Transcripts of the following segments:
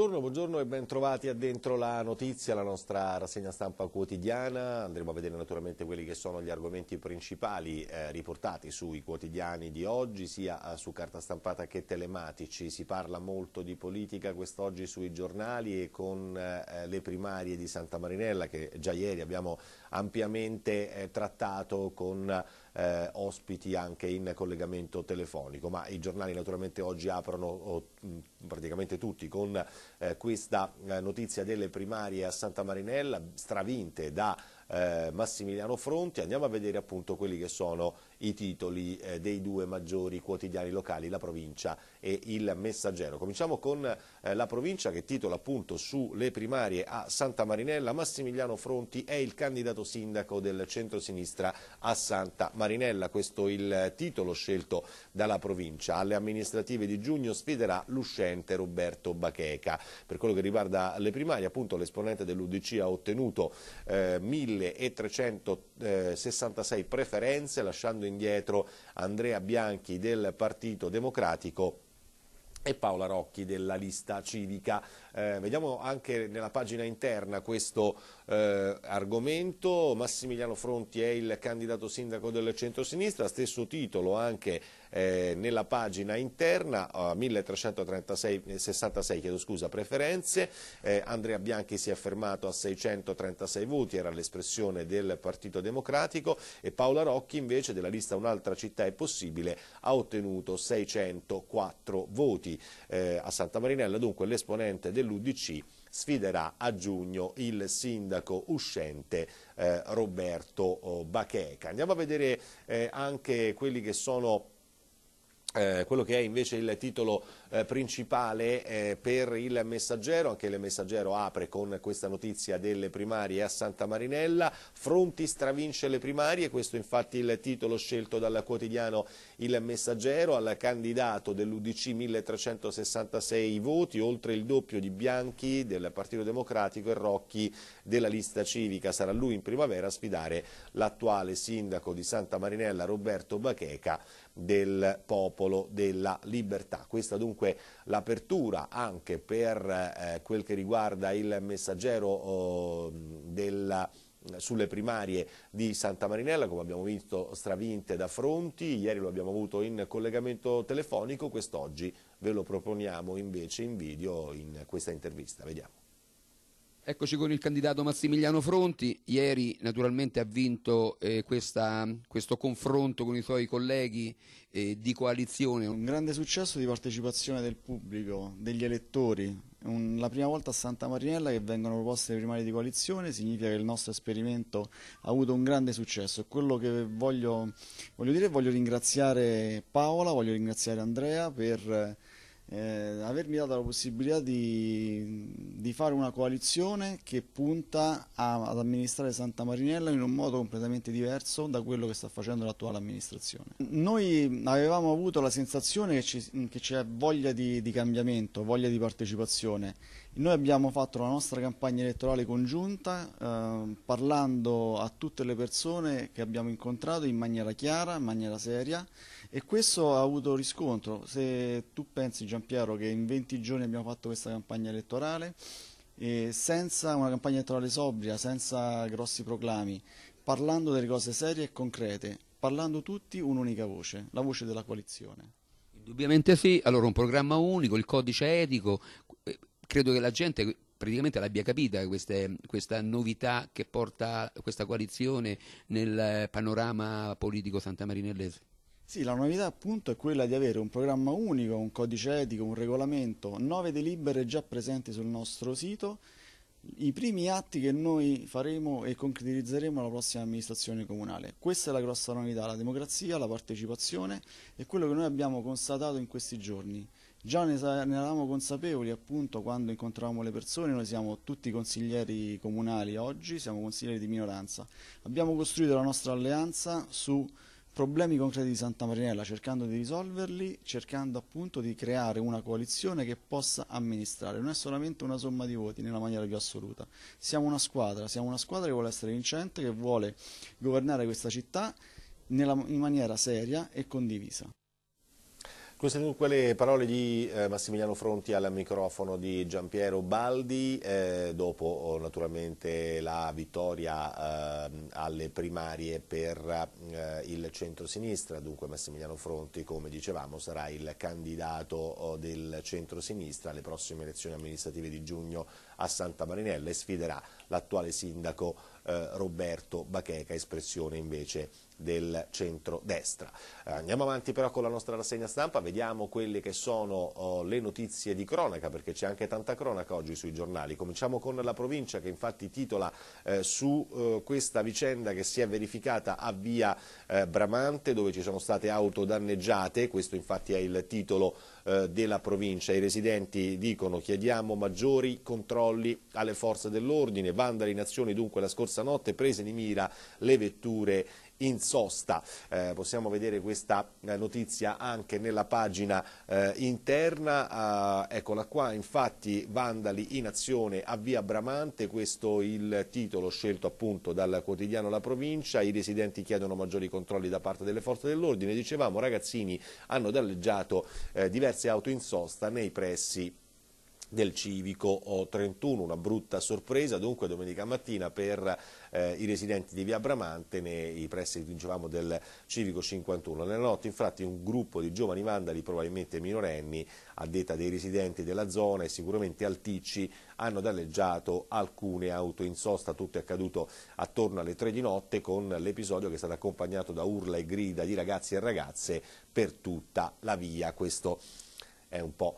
Buongiorno, buongiorno e ben trovati a Dentro la Notizia, la nostra rassegna stampa quotidiana. Andremo a vedere naturalmente quelli che sono gli argomenti principali eh, riportati sui quotidiani di oggi, sia eh, su carta stampata che telematici. Si parla molto di politica quest'oggi sui giornali e con eh, eh le primarie di Santa Marinella che già ieri abbiamo ampiamente eh, trattato con eh, ospiti anche in collegamento telefonico, ma i giornali naturalmente oggi aprono oh, praticamente tutti con eh, questa eh, notizia delle primarie a Santa Marinella stravinte da eh, Massimiliano Fronti, andiamo a vedere appunto quelli che sono i titoli eh, dei due maggiori quotidiani locali, la provincia e il messaggero. Cominciamo con eh, la provincia che titola appunto sulle primarie a Santa Marinella, Massimiliano Fronti è il candidato sindaco del centro-sinistra a Santa Marinella, questo è il titolo scelto dalla provincia. Alle amministrative di giugno sfiderà l'uscente Roberto Bacheca. Per quello che riguarda le primarie, appunto l'esponente dell'Udc ha ottenuto eh, 1366 eh, preferenze lasciando in indietro Andrea Bianchi del Partito Democratico e Paola Rocchi della lista civica. Eh, vediamo anche nella pagina interna questo eh, argomento. Massimiliano Fronti è il candidato sindaco del centro-sinistra, stesso titolo anche eh, nella pagina interna, a 1366 eh, scusa, preferenze, eh, Andrea Bianchi si è fermato a 636 voti, era l'espressione del Partito Democratico e Paola Rocchi invece della lista Un'altra città è possibile ha ottenuto 604 voti. Eh, a Santa Marinella dunque l'esponente dell'Udc sfiderà a giugno il sindaco uscente eh, Roberto oh, Bacheca. Andiamo a vedere eh, anche quelli che sono eh, quello che è invece il titolo eh, principale eh, per il messaggero, anche il messaggero apre con questa notizia delle primarie a Santa Marinella, Fronti stravince le primarie, questo infatti il titolo scelto dal quotidiano Il Messaggero al candidato dell'Udc 1366 voti, oltre il doppio di Bianchi del Partito Democratico e Rocchi della lista civica, sarà lui in primavera a sfidare l'attuale sindaco di Santa Marinella Roberto Bacheca del Popolo della Libertà. Questa dunque comunque l'apertura anche per eh, quel che riguarda il messaggero oh, della sulle primarie di Santa Marinella, come abbiamo visto stravinte da Fronti, ieri lo abbiamo avuto in collegamento telefonico, quest'oggi ve lo proponiamo invece in video in questa intervista. Vediamo. Eccoci con il candidato Massimiliano Fronti, ieri naturalmente ha vinto eh, questa, questo confronto con i suoi colleghi eh, di coalizione. Un grande successo di partecipazione del pubblico, degli elettori. Un, la prima volta a Santa Marinella che vengono proposte le primarie di coalizione significa che il nostro esperimento ha avuto un grande successo. Quello che voglio, voglio dire, voglio ringraziare Paola, voglio ringraziare Andrea per eh, avermi dato la possibilità di, di fare una coalizione che punta a, ad amministrare Santa Marinella in un modo completamente diverso da quello che sta facendo l'attuale amministrazione. Noi avevamo avuto la sensazione che, c'è voglia di, di cambiamento, voglia di partecipazione noi abbiamo fatto la nostra campagna elettorale congiunta eh, parlando a tutte le persone che abbiamo incontrato in maniera chiara, in maniera seria e questo ha avuto riscontro. Se tu pensi, Giampiero, che in 20 giorni abbiamo fatto questa campagna elettorale, e senza una campagna elettorale sobria, senza grossi proclami, parlando delle cose serie e concrete, parlando tutti un'unica voce, la voce della coalizione. Indubbiamente sì, allora un programma unico, il codice etico, eh, credo che la gente praticamente l'abbia capita queste, questa novità che porta questa coalizione nel panorama politico santamarinellese. Sì, la novità appunto è quella di avere un programma unico, un codice etico, un regolamento, nove delibere già presenti sul nostro sito, i primi atti che noi faremo e concretizzeremo alla prossima amministrazione comunale. Questa è la grossa novità, la democrazia, la partecipazione e quello che noi abbiamo constatato in questi giorni. Già ne, ne eravamo consapevoli appunto quando incontravamo le persone, noi siamo tutti consiglieri comunali oggi, siamo consiglieri di minoranza. Abbiamo costruito la nostra alleanza su problemi concreti di Santa Marinella, cercando di risolverli, cercando appunto di creare una coalizione che possa amministrare. Non è solamente una somma di voti nella maniera più assoluta. Siamo una squadra, siamo una squadra che vuole essere vincente, che vuole governare questa città nella, in maniera seria e condivisa. Queste dunque le parole di eh, Massimiliano Fronti al microfono di Giampiero Baldi, eh, dopo oh, naturalmente la vittoria eh, alle primarie per eh, il centro-sinistra, dunque Massimiliano Fronti come dicevamo sarà il candidato oh, del centro-sinistra alle prossime elezioni amministrative di giugno a Santa Marinella e sfiderà l'attuale sindaco eh, Roberto Bacheca, espressione invece del centro-destra. Eh, andiamo avanti però con la nostra rassegna stampa, vediamo quelle che sono oh, le notizie di cronaca, perché c'è anche tanta cronaca oggi sui giornali. Cominciamo con la provincia che infatti titola eh, su eh, questa vicenda che si è verificata a via Bramante, dove ci sono state auto danneggiate, questo infatti è il titolo della provincia. I residenti dicono chiediamo maggiori controlli alle forze dell'ordine, vandali in azione dunque la scorsa notte, prese di mira le vetture in sosta. Eh, possiamo vedere questa eh, notizia anche nella pagina eh, interna, eh, eccola qua, infatti Vandali in azione a Via Bramante, questo il titolo scelto appunto dal quotidiano La Provincia, i residenti chiedono maggiori controlli da parte delle forze dell'ordine, dicevamo ragazzini hanno dalleggiato eh, diverse auto in sosta nei pressi del Civico 31. Una brutta sorpresa dunque domenica mattina per eh, i residenti di Via Bramante nei pressi dicevamo, del Civico 51. Nella notte infatti un gruppo di giovani vandali, probabilmente minorenni, a detta dei residenti della zona e sicuramente alticci, hanno danneggiato alcune auto in sosta. Tutto è accaduto attorno alle 3 di notte con l'episodio che è stato accompagnato da urla e grida di ragazzi e ragazze per tutta la via. Questo è un po'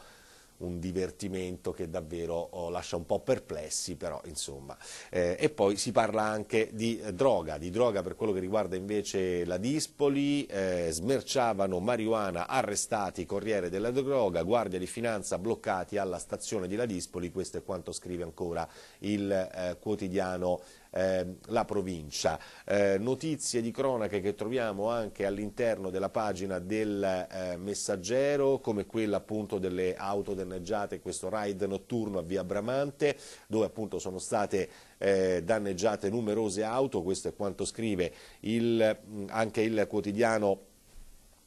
un divertimento che davvero oh, lascia un po' perplessi, però insomma. Eh, e poi si parla anche di eh, droga, di droga per quello che riguarda invece la Dispoli, eh, smerciavano marijuana, arrestati, corriere della droga, guardia di finanza bloccati alla stazione di La Dispoli, questo è quanto scrive ancora il eh, quotidiano eh, la provincia. Eh, notizie di cronache che troviamo anche all'interno della pagina del eh, Messaggero, come quella appunto delle auto danneggiate, questo raid notturno a Via Bramante, dove appunto sono state eh, danneggiate numerose auto, questo è quanto scrive il, anche il quotidiano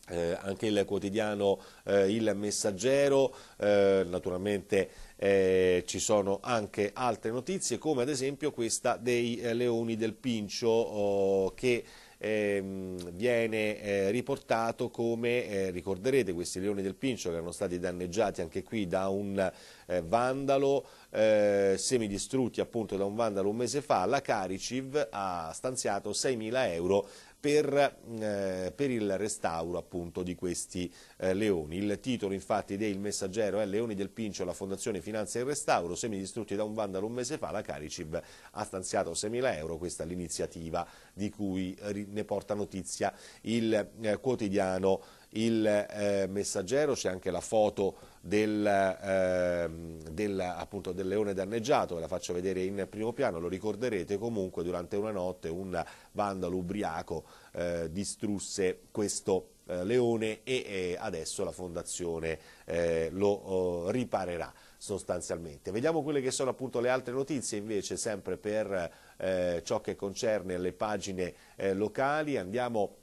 eh, anche il quotidiano eh, Il Messaggero, eh, naturalmente eh, ci sono anche altre notizie come ad esempio questa dei eh, leoni del Pincio oh, che ehm, viene eh, riportato come, eh, ricorderete, questi leoni del Pincio che erano stati danneggiati anche qui da un eh, vandalo, eh, semidistrutti appunto da un vandalo un mese fa, la Cariciv ha stanziato 6.000 euro per, eh, per il restauro appunto, di questi eh, leoni. Il titolo infatti del messaggero è Leoni del Pincio, la Fondazione Finanza il Restauro, semi distrutti da un vandalo un mese fa, la Caricib ha stanziato 6.000 euro, questa è l'iniziativa di cui ne porta notizia il eh, quotidiano Il eh, Messaggero, c'è anche la foto del, eh, del, appunto, del leone danneggiato, ve la faccio vedere in primo piano, lo ricorderete comunque durante una notte un vandalo ubriaco eh, distrusse questo eh, leone e adesso la fondazione eh, lo oh, riparerà sostanzialmente. Vediamo quelle che sono appunto le altre notizie invece sempre per eh, ciò che concerne le pagine eh, locali, andiamo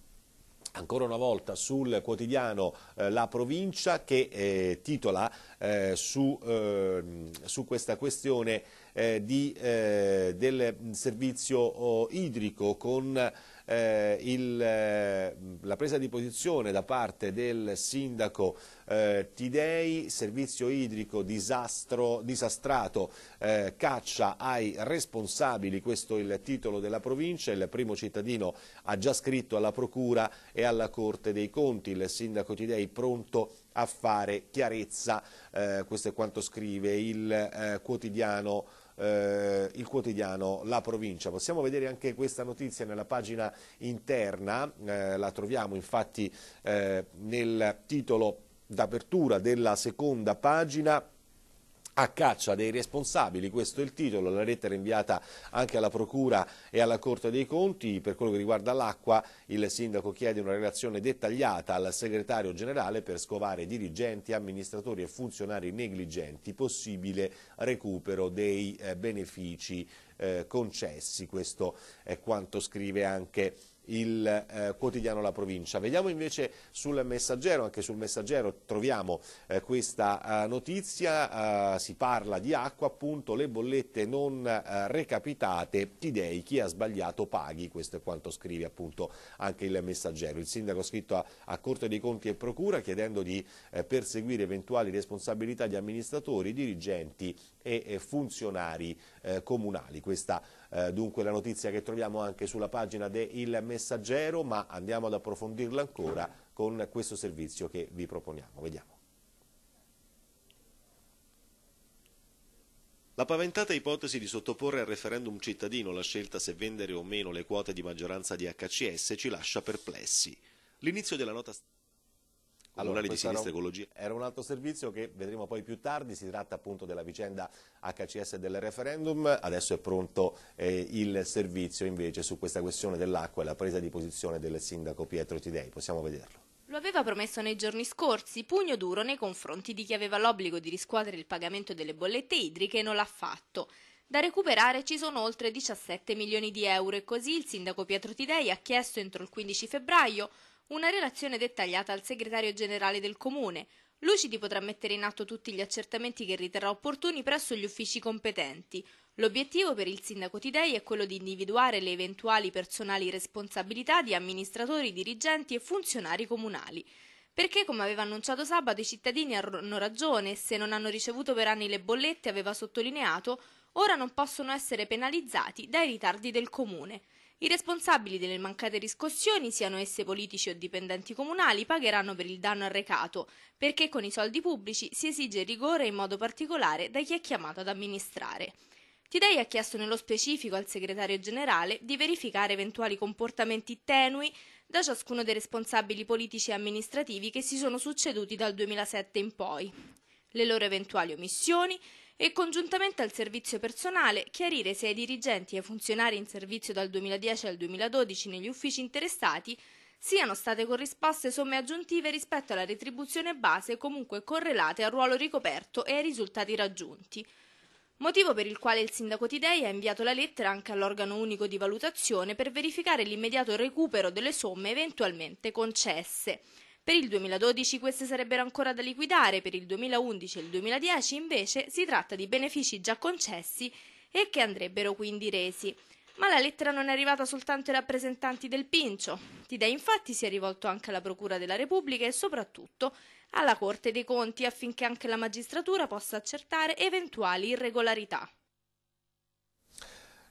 Ancora una volta sul quotidiano eh, La Provincia che eh, titola eh, su, ehm, su, questa questione eh, di, eh, del mm, servizio oh, idrico con eh, il, eh, la presa di posizione da parte del sindaco eh, Tidei, servizio idrico disastro, disastrato, eh, caccia ai responsabili, questo è il titolo della provincia, il primo cittadino ha già scritto alla Procura e alla Corte dei Conti, il sindaco Tidei pronto a fare chiarezza, eh, questo è quanto scrive il eh, quotidiano eh, il quotidiano La Provincia. Possiamo vedere anche questa notizia nella pagina interna, eh, la troviamo infatti eh, nel titolo d'apertura della seconda pagina a caccia dei responsabili, questo è il titolo, la lettera inviata anche alla Procura e alla Corte dei Conti, per quello che riguarda l'acqua il Sindaco chiede una relazione dettagliata al Segretario Generale per scovare dirigenti, amministratori e funzionari negligenti, possibile recupero dei eh, benefici eh, concessi, questo è quanto scrive anche il eh, quotidiano La Provincia. Vediamo invece sul messaggero, anche sul messaggero troviamo eh, questa eh, notizia, eh, si parla di acqua, appunto le bollette non eh, recapitate, chi dei, chi ha sbagliato paghi, questo è quanto scrive appunto anche il messaggero. Il sindaco ha scritto a, a, Corte dei Conti e Procura chiedendo di eh, perseguire eventuali responsabilità di amministratori, dirigenti e funzionari comunali. Questa eh, dunque la notizia che troviamo anche sulla pagina de Il Messaggero, ma andiamo ad approfondirla ancora con questo servizio che vi proponiamo. Vediamo. La paventata ipotesi di sottoporre al referendum cittadino la scelta se vendere o meno le quote di maggioranza di HCS ci lascia perplessi. L'inizio della nota comunale allora, di sinistra era un, ecologia. Era un altro servizio che vedremo poi più tardi, si tratta appunto della vicenda HCS del referendum, adesso è pronto eh, il servizio invece su questa questione dell'acqua e la presa di posizione del sindaco Pietro Tidei, possiamo vederlo. Lo aveva promesso nei giorni scorsi, pugno duro nei confronti di chi aveva l'obbligo di riscuotere il pagamento delle bollette idriche e non l'ha fatto. Da recuperare ci sono oltre 17 milioni di euro e così il sindaco Pietro Tidei ha chiesto entro il 15 febbraio una relazione dettagliata al segretario generale del comune. Lucidi potrà mettere in atto tutti gli accertamenti che riterrà opportuni presso gli uffici competenti. L'obiettivo per il sindaco Tidei è quello di individuare le eventuali personali responsabilità di amministratori, dirigenti e funzionari comunali. Perché, come aveva annunciato sabato, i cittadini hanno ragione se non hanno ricevuto per anni le bollette, aveva sottolineato, ora non possono essere penalizzati dai ritardi del comune. I responsabili delle mancate riscossioni, siano esse politici o dipendenti comunali, pagheranno per il danno arrecato, perché con i soldi pubblici si esige rigore in modo particolare da chi è chiamato ad amministrare. Tidei ha chiesto nello specifico al segretario generale di verificare eventuali comportamenti tenui da ciascuno dei responsabili politici e amministrativi che si sono succeduti dal 2007 in poi, le loro eventuali omissioni e congiuntamente al servizio personale chiarire se ai dirigenti e ai funzionari in servizio dal 2010 al 2012 negli uffici interessati siano state corrisposte somme aggiuntive rispetto alla retribuzione base comunque correlate al ruolo ricoperto e ai risultati raggiunti. Motivo per il quale il sindaco Tidei ha inviato la lettera anche all'organo unico di valutazione per verificare l'immediato recupero delle somme eventualmente concesse. Per il 2012 queste sarebbero ancora da liquidare, per il 2011 e il 2010 invece si tratta di benefici già concessi e che andrebbero quindi resi. Ma la lettera non è arrivata soltanto ai rappresentanti del Pincio. Tidei infatti si è rivolto anche alla Procura della Repubblica e soprattutto alla Corte dei Conti affinché anche la magistratura possa accertare eventuali irregolarità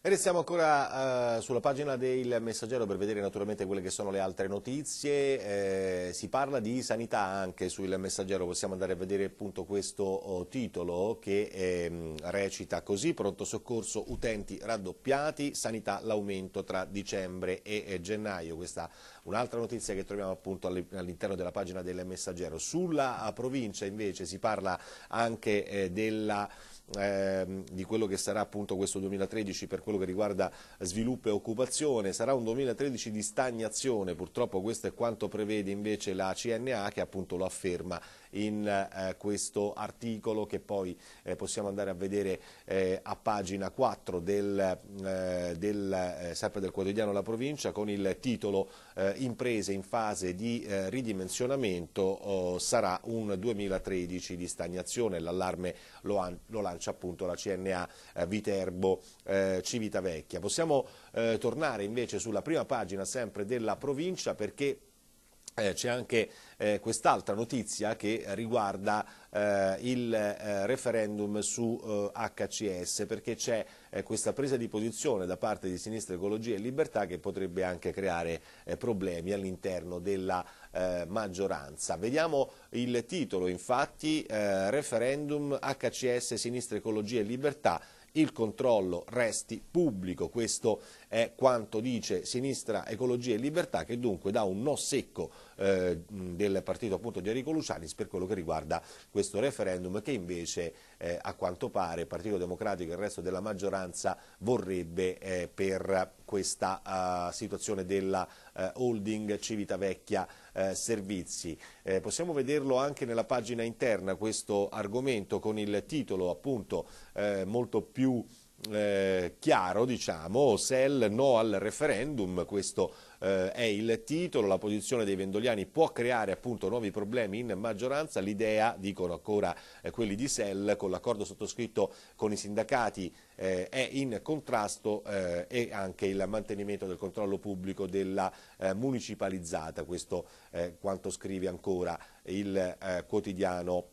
restiamo ancora eh, sulla pagina del Messaggero per vedere naturalmente quelle che sono le altre notizie. Eh, si parla di sanità anche sul Messaggero, possiamo andare a vedere appunto questo oh, titolo che eh, recita così, pronto soccorso, utenti raddoppiati, sanità l'aumento tra dicembre e, e gennaio. Questa è un'altra notizia che troviamo appunto all'interno della pagina del Messaggero. Sulla eh, provincia invece si parla anche eh, della eh, di quello che sarà appunto questo 2013 per quello che riguarda sviluppo e occupazione, sarà un 2013 di stagnazione, purtroppo questo è quanto prevede invece la CNA che appunto lo afferma in eh, questo articolo che poi eh, possiamo andare a vedere eh, a pagina 4 del, eh, del eh, sempre del quotidiano La Provincia con il titolo eh, imprese in fase di eh, ridimensionamento oh, sarà un 2013 di stagnazione, l'allarme lo, lo, lancia appunto la CNA eh, Viterbo eh, Civitavecchia. Possiamo eh, tornare invece sulla prima pagina sempre della provincia perché eh, c'è anche eh, quest'altra notizia che riguarda eh, il eh, referendum su HCS eh, perché c'è eh, questa presa di posizione da parte di Sinistra Ecologia e Libertà che potrebbe anche creare problemi all'interno della maggioranza. Vediamo il titolo infatti, referendum HCS Sinistra Ecologia e Libertà il controllo resti pubblico. Questo è quanto dice Sinistra Ecologia e Libertà che dunque dà un no secco eh, del partito appunto di Enrico Lucianis per quello che riguarda questo referendum che invece eh, a quanto pare il Partito Democratico e il resto della maggioranza vorrebbe eh, per questa uh, situazione della uh, holding Civitavecchia uh, Servizi. possiamo vederlo anche nella pagina interna questo argomento con il titolo appunto molto più eh, chiaro, diciamo, Sell no al referendum, questo eh, è il titolo, la posizione dei vendoliani può creare appunto nuovi problemi in maggioranza, l'idea, dicono ancora eh, quelli di Sell, con l'accordo sottoscritto con i sindacati eh, è in contrasto eh, e anche il mantenimento del controllo pubblico della municipalizzata, questo quanto scrive ancora il quotidiano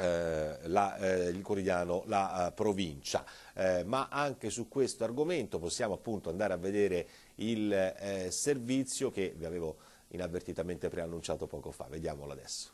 eh, la, eh, il quotidiano La eh, Provincia. Eh, ma anche su questo argomento possiamo appunto andare a vedere il eh, servizio che vi avevo inavvertitamente preannunciato poco fa. Vediamolo adesso.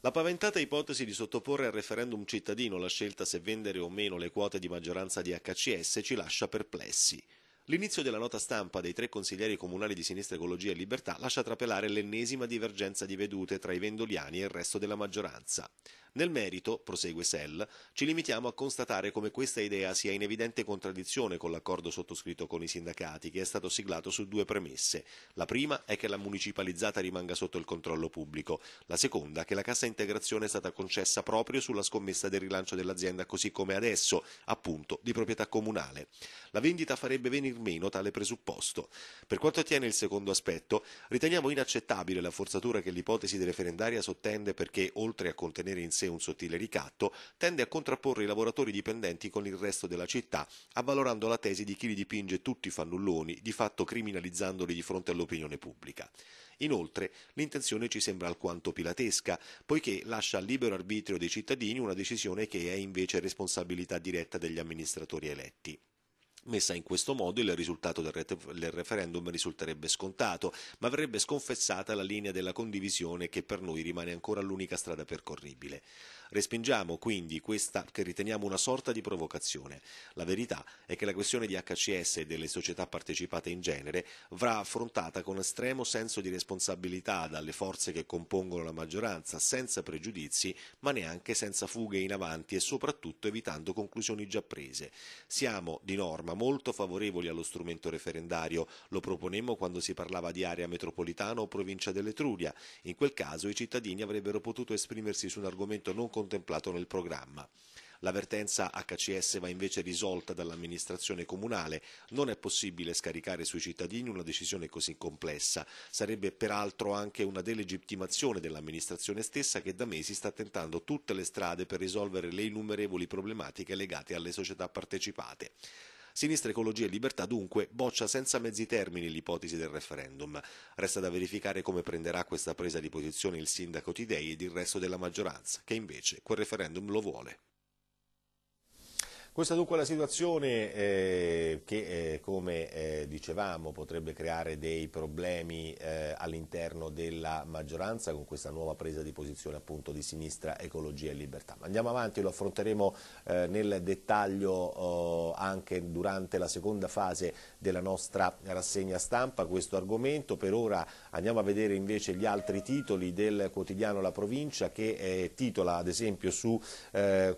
La paventata ipotesi di sottoporre al referendum cittadino la scelta se vendere o meno le quote di maggioranza di HCS ci lascia perplessi. L'inizio della nota stampa dei tre consiglieri comunali di Sinistra Ecologia e Libertà lascia trapelare l'ennesima divergenza di vedute tra i vendoliani e il resto della maggioranza. Nel merito, prosegue Sell, ci limitiamo a constatare come questa idea sia in evidente contraddizione con l'accordo sottoscritto con i sindacati, che è stato siglato su due premesse. La prima è che la municipalizzata rimanga sotto il controllo pubblico, la seconda che la cassa integrazione è stata concessa proprio sulla scommessa del rilancio dell'azienda così come adesso, appunto, di proprietà comunale. La vendita farebbe venir meno tale presupposto. Per quanto attiene il secondo aspetto, riteniamo inaccettabile la forzatura che l'ipotesi referendaria sottende perché, oltre a contenere in sé un sottile ricatto, tende a contrapporre i lavoratori dipendenti con il resto della città, avvalorando la tesi di chi li dipinge tutti fannulloni, di fatto criminalizzandoli di fronte all'opinione pubblica. Inoltre, l'intenzione ci sembra alquanto pilatesca, poiché lascia al libero arbitrio dei cittadini una decisione che è invece responsabilità diretta degli amministratori eletti. Messa in questo modo il risultato del, referendum risulterebbe scontato, ma verrebbe sconfessata la linea della condivisione che per noi rimane ancora l'unica strada percorribile. Respingiamo quindi questa che riteniamo una sorta di provocazione. La verità è che la questione di HCS e delle società partecipate in genere va affrontata con estremo senso di responsabilità dalle forze che compongono la maggioranza, senza pregiudizi, ma neanche senza fughe in avanti e soprattutto evitando conclusioni già prese. Siamo di norma molto favorevoli allo strumento referendario, lo proponemmo quando si parlava di area metropolitana o provincia dell'Etruria. In quel caso i cittadini avrebbero potuto esprimersi su un argomento non contemplato nel programma. L'avvertenza HCS va invece risolta dall'amministrazione comunale. Non è possibile scaricare sui cittadini una decisione così complessa. Sarebbe peraltro anche una delegittimazione dell'amministrazione stessa che da mesi sta tentando tutte le strade per risolvere le innumerevoli problematiche legate alle società partecipate. Sinistra Ecologia e Libertà dunque boccia senza mezzi termini l'ipotesi del referendum. Resta da verificare come prenderà questa presa di posizione il sindaco Tidei ed il resto della maggioranza, che invece quel referendum lo vuole. Questa dunque è la situazione eh, che, eh, come eh, dicevamo, potrebbe creare dei problemi eh, all'interno della maggioranza con questa nuova presa di posizione appunto di sinistra, ecologia e libertà. Andiamo avanti, lo affronteremo eh, nel dettaglio oh, anche durante la seconda fase della nostra rassegna stampa questo argomento. Per ora andiamo a vedere invece gli altri titoli del quotidiano La Provincia che eh, titola ad esempio su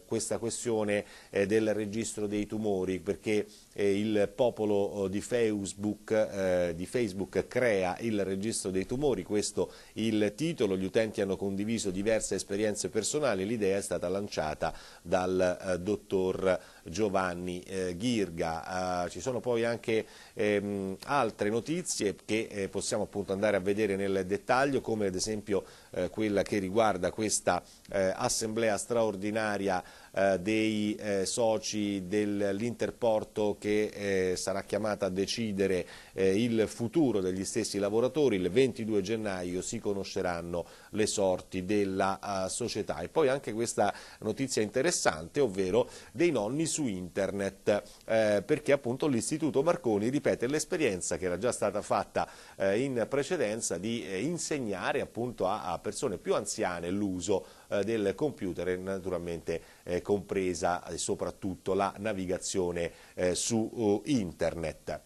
questa questione del regime registro dei tumori perché eh, il popolo oh, di Facebook, eh, di Facebook, crea il registro dei tumori, questo il titolo, gli utenti hanno condiviso diverse esperienze personali, l'idea è stata lanciata dal eh, dottor Giovanni eh, Ghirga. Ah, ci sono poi anche ehm, altre notizie che eh, possiamo appunto andare a vedere nel dettaglio come ad esempio quella che riguarda questa assemblea straordinaria eh, dei eh, soci dell'Interporto che eh, sarà chiamata a decidere il futuro degli stessi lavoratori. Il 22 gennaio si conosceranno le sorti della società. E poi anche questa notizia interessante, ovvero dei nonni su internet, perché appunto l'Istituto Marconi ripete l'esperienza che era già stata fatta in precedenza di insegnare appunto a persone più anziane l'uso del computer e naturalmente eh, compresa eh, soprattutto la navigazione eh, su uh, internet.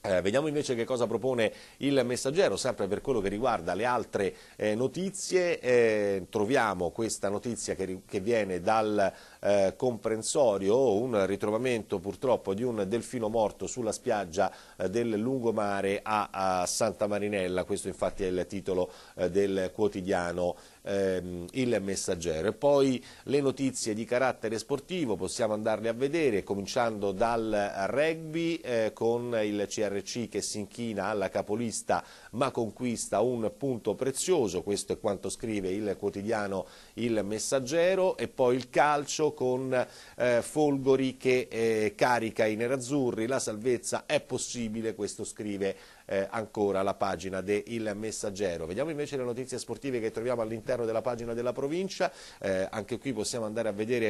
Eh, vediamo invece che cosa propone il messaggero, sempre per quello che riguarda le altre eh, notizie, eh, troviamo questa notizia che, che viene dal eh, comprensorio, un ritrovamento purtroppo di un delfino morto sulla spiaggia del lungomare a, a, Santa Marinella, questo infatti è il titolo del quotidiano ehm, il messaggero. E poi le notizie di carattere sportivo, possiamo andarle a vedere, cominciando dal rugby eh, con il CRC che si inchina alla capolista ma conquista un punto prezioso, questo è quanto scrive il quotidiano Il Messaggero, e poi il calcio con eh, Folgori che eh, carica i nerazzurri, la salvezza è possibile, questo scrive eh, ancora la pagina del Messaggero. Vediamo invece le notizie sportive che troviamo all'interno della pagina della provincia, eh, anche qui possiamo andare a vedere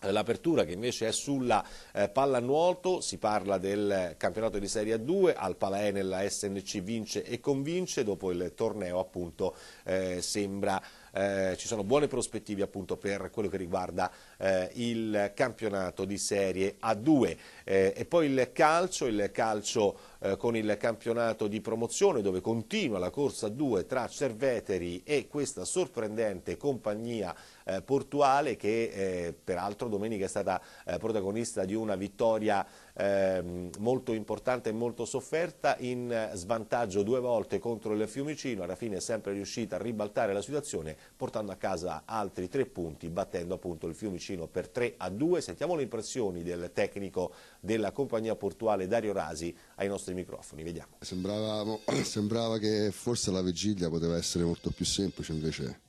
eh, L'apertura che invece è sulla eh, pallanuoto, si parla del campionato di Serie A2, al Palaenel la SNC vince e convince, dopo il torneo appunto eh, sembra eh, ci sono buone prospettive appunto per quello che riguarda eh, il campionato di Serie A2 eh, e poi il calcio, il calcio eh, con il campionato di promozione dove continua la corsa a 2 tra Cerveteri e questa sorprendente compagnia eh, portuale che eh, peraltro domenica è stata protagonista di una vittoria Ehm, molto importante e molto sofferta, in svantaggio due volte contro il Fiumicino, alla fine è sempre riuscita a ribaltare la situazione portando a casa altri tre punti, battendo appunto il Fiumicino per 3 a 2. Sentiamo le impressioni del tecnico della compagnia portuale Dario Rasi ai nostri microfoni, vediamo. Sembrava, sembrava che forse la vigilia poteva essere molto più semplice invece.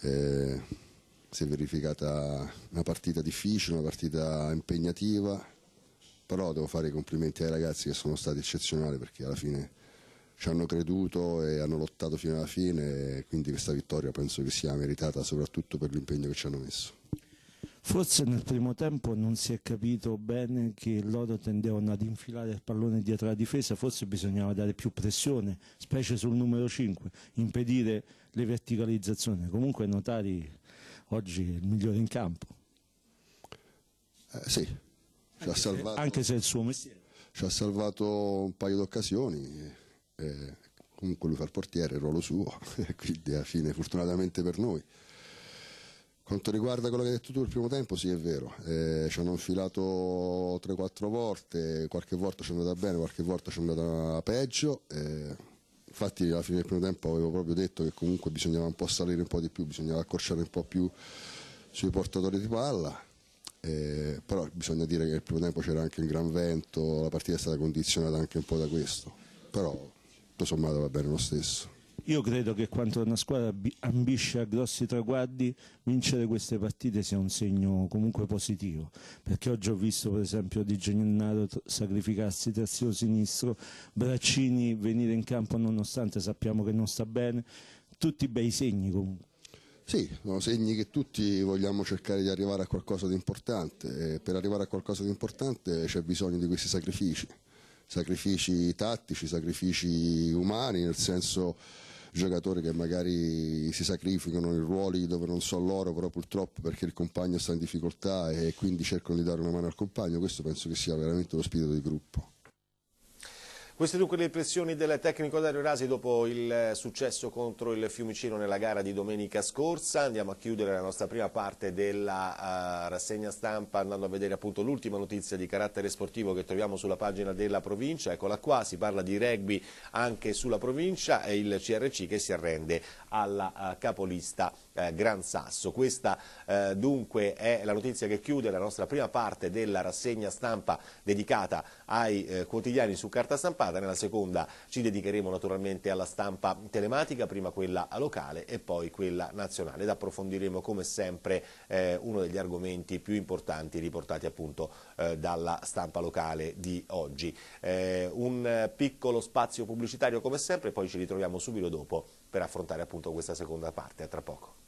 Eh si è verificata una partita difficile, una partita impegnativa, però devo fare i complimenti ai ragazzi che sono stati eccezionali perché alla fine ci hanno creduto e hanno lottato fino alla fine quindi questa vittoria penso che sia meritata soprattutto per l'impegno che ci hanno messo. Forse nel primo tempo non si è capito bene che loro tendevano ad infilare il pallone dietro la difesa, forse bisognava dare più pressione, specie sul numero 5, impedire le verticalizzazioni. Comunque Notari oggi è il migliore in campo. Eh, sì, ci anche, ha salvato, se, anche se è il suo mestiere. Ci ha salvato un paio di occasioni, eh, comunque lui fa il portiere, il ruolo suo, quindi alla fine fortunatamente per noi. Quanto riguarda quello che hai detto tu il primo tempo, sì è vero, eh, ci hanno infilato 3-4 volte, qualche volta ci è andata bene, qualche volta ci è andata peggio, eh, infatti alla fine del primo tempo avevo proprio detto che comunque bisognava un po' salire un po' di più, bisognava accorciare un po' più sui portatori di palla, eh, però bisogna dire che nel primo tempo c'era anche un gran vento, la partita è stata condizionata anche un po' da questo, però tutto sommato va bene lo stesso. Io credo che quando una squadra ambisce a grossi traguardi, vincere queste partite sia un segno comunque positivo, perché oggi ho visto per esempio Di Gennaro sacrificarsi terzino sinistro, Braccini venire in campo nonostante sappiamo che non sta bene, tutti bei segni comunque. Sì, sono segni che tutti vogliamo cercare di arrivare a qualcosa di importante e per arrivare a qualcosa di importante c'è bisogno di questi sacrifici, sacrifici tattici, sacrifici umani, nel senso giocatori che magari si sacrificano in ruoli dove non so loro, però purtroppo perché il compagno sta in difficoltà e quindi cercano di dare una mano al compagno, questo penso che sia veramente lo spirito di gruppo. Queste dunque le impressioni del tecnico Dario Rasi dopo il eh, successo contro il Fiumicino nella gara di domenica scorsa. Andiamo a chiudere la nostra prima parte della uh, rassegna stampa andando a vedere appunto l'ultima notizia di carattere sportivo che troviamo sulla pagina della provincia. Eccola qua, si parla di rugby anche sulla provincia e il CRC che si arrende alla eh, capolista eh, Gran Sasso. Questa eh, dunque è la notizia che chiude la nostra prima parte della rassegna stampa dedicata ai quotidiani su carta stampata. Nella seconda ci dedicheremo naturalmente alla stampa telematica, prima quella locale e poi quella nazionale ed approfondiremo come sempre uno degli argomenti più importanti riportati appunto dalla stampa locale di oggi. un piccolo spazio pubblicitario come sempre, e poi ci ritroviamo subito dopo per affrontare appunto questa seconda parte. A tra poco.